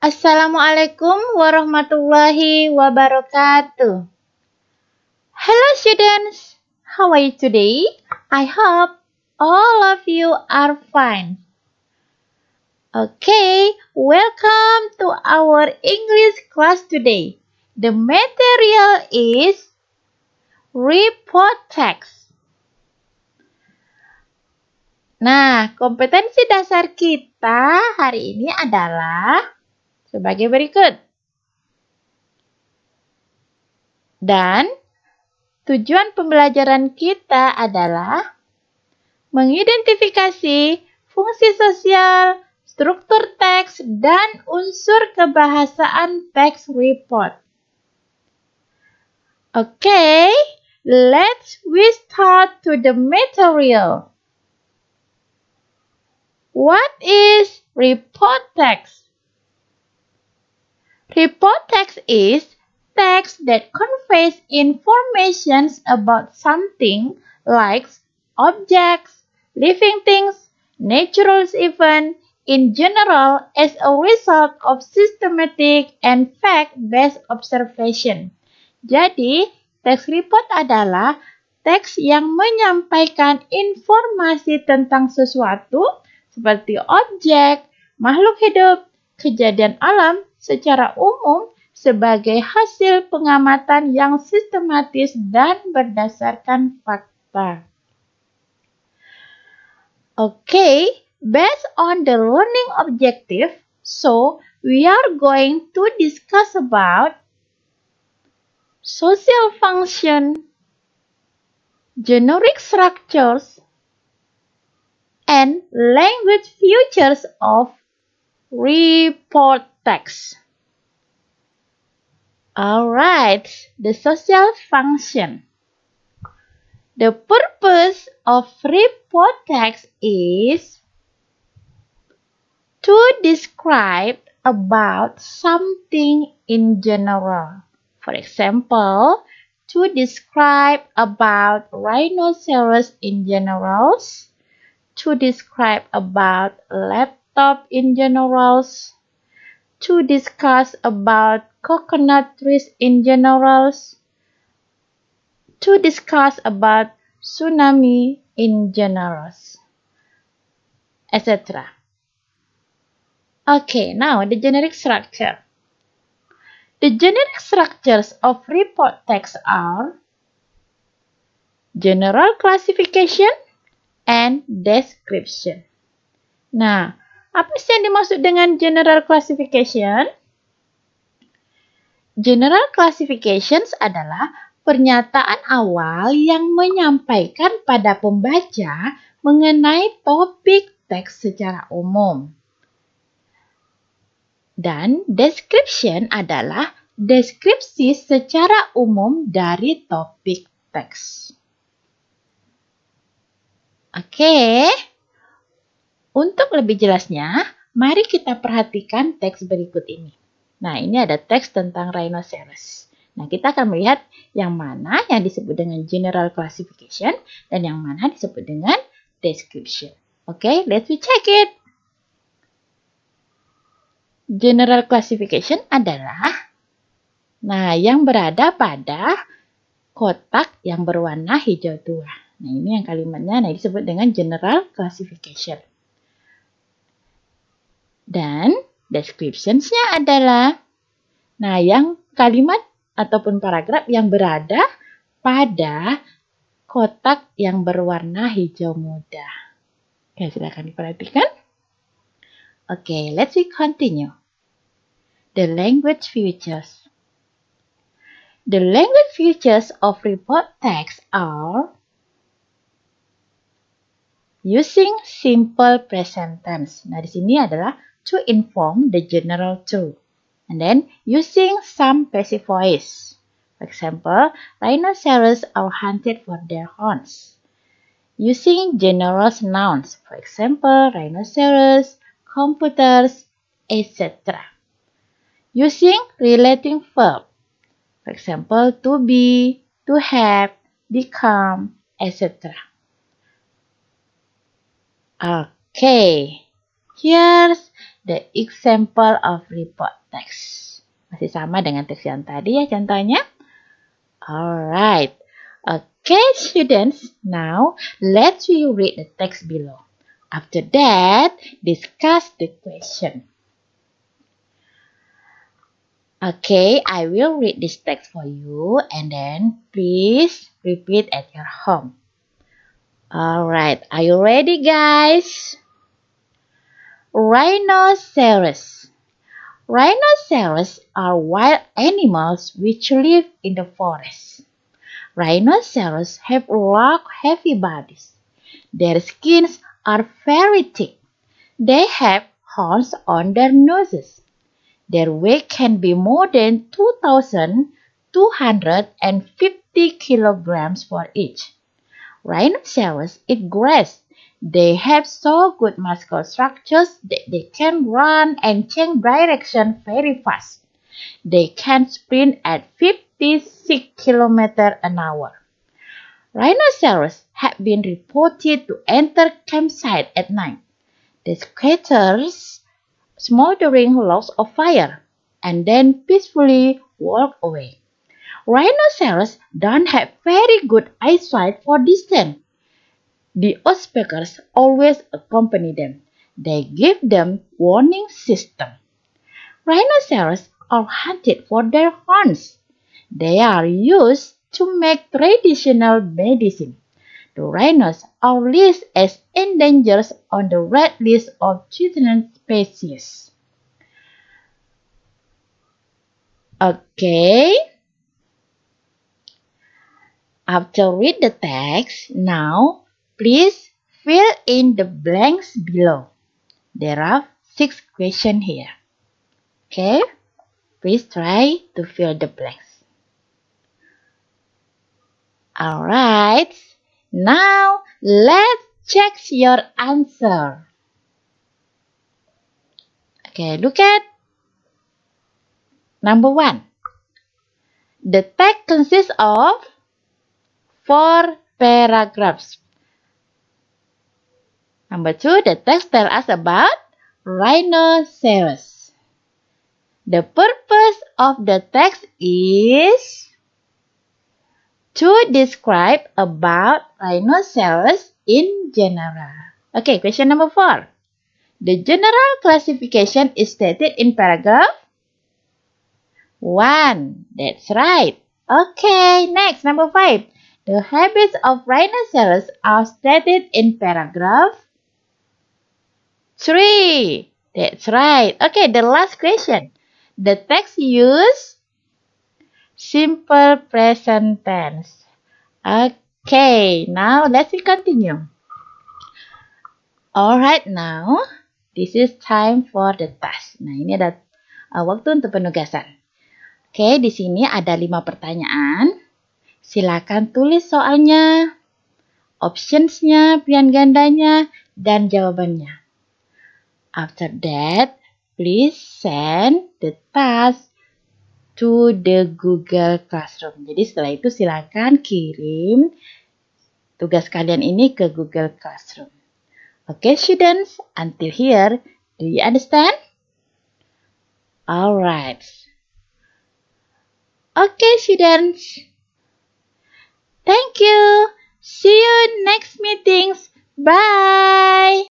Assalamualaikum warahmatullahi wabarakatuh. Hello students, how are you today? I hope all of you are fine. Okay, welcome to our English class today. The material is report text. Nah, kompetensi dasar kita hari ini adalah sebagai berikut. Dan tujuan pembelajaran kita adalah mengidentifikasi fungsi sosial, struktur teks, dan unsur kebahasaan teks report. Okay, let's we start to the material. What is report text? Report text is text that conveys information about something like objects, living things, natural events, in general as a result of systematic and fact-based observation. Jadi, text report adalah teks yang menyampaikan informasi tentang sesuatu seperti objek, makhluk hidup, kejadian alam, secara umum sebagai hasil pengamatan yang sistematis dan berdasarkan fakta. Okay, based on the learning objective, so we are going to discuss about social function, generic structures, and language features of report text. Alright, the social function. The purpose of report text is to describe about something in general. For example, to describe about rhinoceros in generals, to describe about lab stop in generals to discuss about coconut trees in generals to discuss about tsunami in generals etc okay now the generic structure the generic structures of report text are general classification and description. Nah, Apa sih yang dimaksud dengan general classification? General classifications adalah pernyataan awal yang menyampaikan pada pembaca mengenai topik teks secara umum. Dan description adalah deskripsi secara umum dari topik teks. Oke. Okay. Untuk lebih jelasnya, mari kita perhatikan teks berikut ini. Nah, ini ada teks tentang rhinoceros. Nah, kita akan melihat yang mana yang disebut dengan general classification dan yang mana disebut dengan description. Oke, okay, let's we check it. General classification adalah nah yang berada pada kotak yang berwarna hijau tua. Nah, ini yang kalimatnya nah disebut dengan general classification. Dan descriptionsnya adalah nah yang kalimat ataupun paragraf yang berada pada kotak yang berwarna hijau muda. Oke, silakan diperhatikan. Oke, let's we continue. The language features. The language features of report text are using simple present tense. Nah, di sini adalah to inform the general too. And then using some passive voice. For example, rhinoceros are hunted for their horns. Using generous nouns, for example, rhinoceros, computers, etc. Using relating verb, for example, to be, to have, become, etc. Okay, here's the example of report text. Masih sama dengan teks yang tadi ya contohnya. Alright. Okay, students. Now, let's you read the text below. After that, discuss the question. Okay, I will read this text for you and then please repeat at your home. Alright, are you ready guys? Rhinoceros Rhinoceros are wild animals which live in the forest. Rhinoceros have long, heavy bodies. Their skins are very thick. They have horns on their noses. Their weight can be more than 2,250 kilograms for each. Rhinoceros eat grass they have so good muscle structures that they can run and change direction very fast. They can sprint at 56 km an hour. Rhinoceros have been reported to enter campsite at night. They skaters smoldering logs of fire and then peacefully walk away. Rhinoceros don't have very good eyesight for distance the ospreys always accompany them. They give them warning system. Rhinoceros are hunted for their horns. They are used to make traditional medicine. The rhinos are listed as endangered on the Red List of Threatened Species. Okay. After read the text, now Please fill in the blanks below. There are six questions here. Okay, please try to fill the blanks. Alright, now let's check your answer. Okay, look at number one. The text consists of four paragraphs. Number two, the text tells us about rhinoceros. The purpose of the text is to describe about rhinoceros in general. Okay, question number four. The general classification is stated in paragraph 1. That's right. Okay, next, number 5. The habits of rhinoceros are stated in paragraph Three. That's right. Okay, the last question. The text use simple present tense. Okay, now let's continue. Alright now, this is time for the task. Nah, ini ada uh, waktu untuk penugasan. Oke, di sini ada lima pertanyaan. Silakan tulis soalnya, optionsnya, pilihan gandanya, dan jawabannya. After that, please send the task to the Google Classroom. Jadi setelah itu silakan kirim tugas kalian ini ke Google Classroom. Okay, students, until here, do you understand? Alright. Okay, students. Thank you. See you next meetings. Bye.